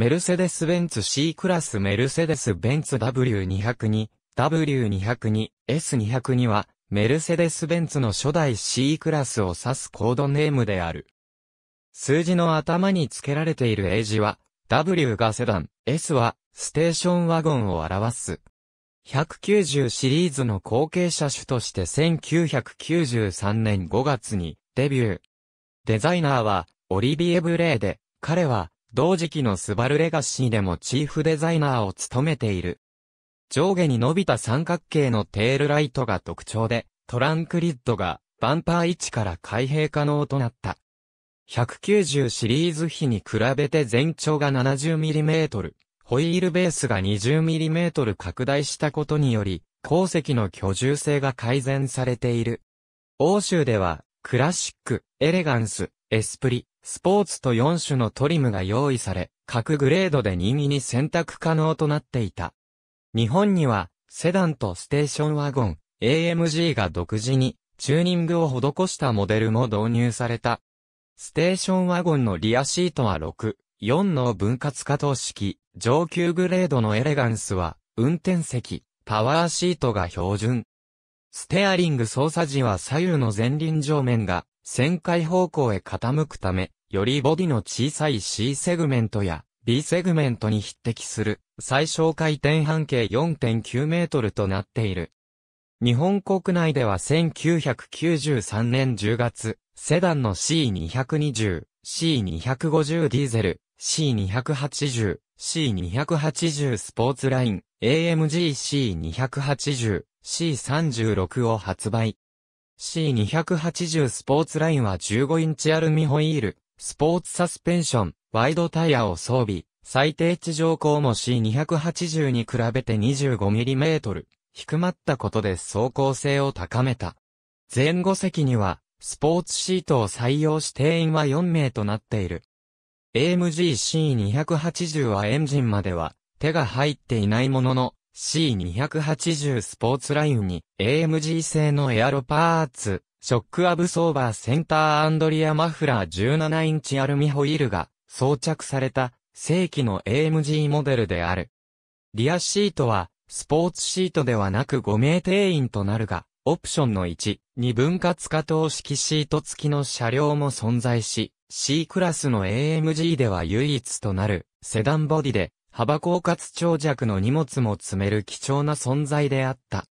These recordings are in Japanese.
メルセデス・ベンツ C クラスメルセデス・ベンツ W202、W202、S202 は、メルセデス・ベンツの初代 C クラスを指すコードネームである。数字の頭に付けられている英字は、W がセダン、S はステーションワゴンを表す。190シリーズの後継車種として1993年5月にデビュー。デザイナーはオリビエ・ブレーで、彼は同時期のスバルレガシーでもチーフデザイナーを務めている。上下に伸びた三角形のテールライトが特徴で、トランクリッドがバンパー位置から開閉可能となった。190シリーズ比に比べて全長が 70mm、ホイールベースが 20mm 拡大したことにより、鉱石の居住性が改善されている。欧州では、クラシック、エレガンス、エスプリ、スポーツと4種のトリムが用意され、各グレードで任意に選択可能となっていた。日本には、セダンとステーションワゴン、AMG が独自に、チューニングを施したモデルも導入された。ステーションワゴンのリアシートは6、4の分割可等式、上級グレードのエレガンスは、運転席、パワーシートが標準。ステアリング操作時は左右の前輪上面が旋回方向へ傾くため、よりボディの小さい C セグメントや B セグメントに匹敵する最小回転半径4.9メートルとなっている。日本国内では1993年10月、セダンの C220、C250 ディーゼル、C280、C280 スポーツライン、AMG C280、C36 を発売。C280 スポーツラインは15インチアルミホイール、スポーツサスペンション、ワイドタイヤを装備、最低地上高も C280 に比べて 25mm、低まったことで走行性を高めた。前後席には、スポーツシートを採用し定員は4名となっている。AMG C280 はエンジンまでは手が入っていないものの、C280 スポーツラインに AMG 製のエアロパーツ、ショックアブソーバーセンターアンドリアマフラー17インチアルミホイールが装着された正規の AMG モデルである。リアシートはスポーツシートではなく5名定員となるが、オプションの1、2分割加等式シート付きの車両も存在し、C クラスの AMG では唯一となるセダンボディで幅狡活長尺の荷物も積める貴重な存在であった。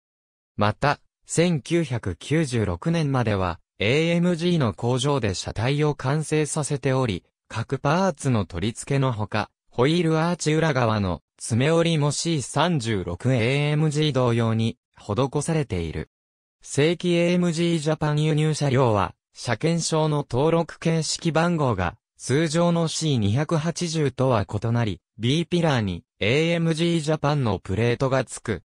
また、1996年までは AMG の工場で車体を完成させており、各パーツの取り付けのほか、ホイールアーチ裏側の爪折りも C36AMG 同様に施されている。正規 AMG ジャパン輸入車両は、車検証の登録形式番号が通常の C280 とは異なり、B ピラーに AMG ジャパンのプレートが付く。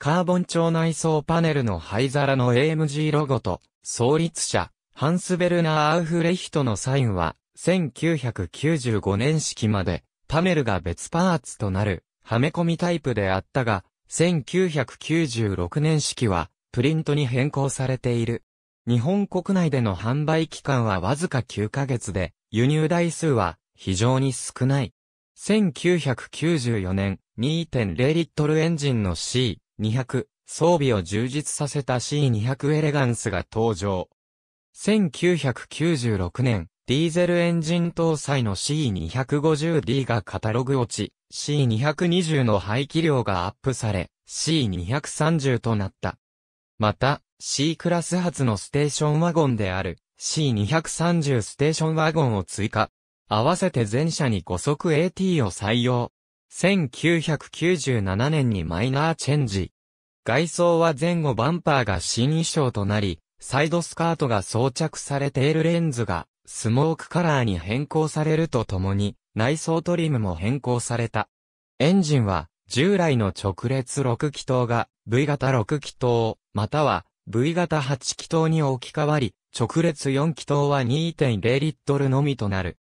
カーボン調内装パネルの灰皿の AMG ロゴと、創立者、ハンスベルナー・アウフレヒトのサインは、1995年式まで、パネルが別パーツとなる、はめ込みタイプであったが、1996年式は、プリントに変更されている。日本国内での販売期間はわずか9ヶ月で、輸入台数は非常に少ない。1994年、2.0リットルエンジンの C200 装備を充実させた C200 エレガンスが登場。1996年、ディーゼルエンジン搭載の C250D がカタログ落ち、C220 の排気量がアップされ、C230 となった。また、C クラス発のステーションワゴンである C230 ステーションワゴンを追加。合わせて全車に5速 AT を採用。1997年にマイナーチェンジ。外装は前後バンパーが新衣装となり、サイドスカートが装着されているレンズが、スモークカラーに変更されるとともに、内装トリムも変更された。エンジンは、従来の直列6気筒が、V 型6気筒、または V 型8気筒に置き換わり、直列4気筒は2.0リットルのみとなる。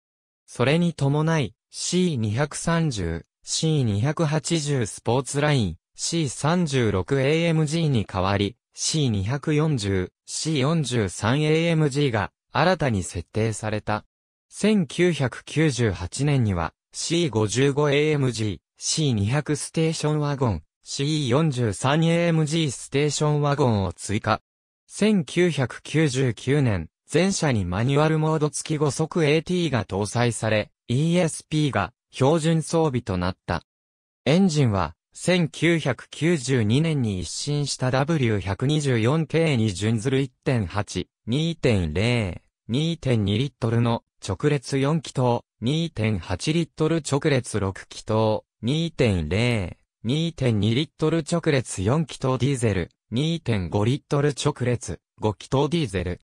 それに伴い、C230、C280 スポーツライン、C36AMG に変わり、C240、C43AMG が新たに設定された。1998年には C55AMG、C200 ステーションワゴン、CE43AMG ステーションワゴンを追加。1999年、全車にマニュアルモード付き5速 AT が搭載され、ESP が標準装備となった。エンジンは、1992年に一新した W124K に準ずる1.8、2.0、2.2リットルの直列4気筒、2.8リットル直列6気筒、2.0、2.2リットル直列4気筒ディーゼル、2.5リットル直列5気筒ディーゼル。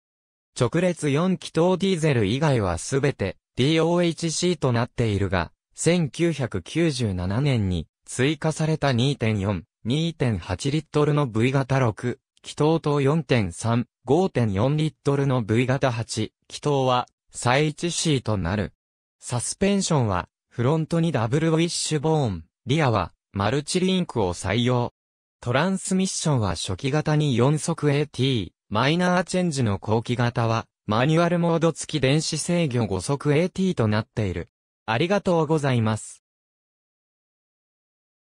直列4気筒ディーゼル以外はすべて DOHC となっているが、1997年に追加された2.4、2.8リットルの V 型6、気筒と4.3、5.4リットルの V 型8、気筒は、再 1C となる。サスペンションは、フロントにダブルウィッシュボーン、リアは、マルチリンクを採用。トランスミッションは初期型に4速 AT、マイナーチェンジの後期型は、マニュアルモード付き電子制御5速 AT となっている。ありがとうございます。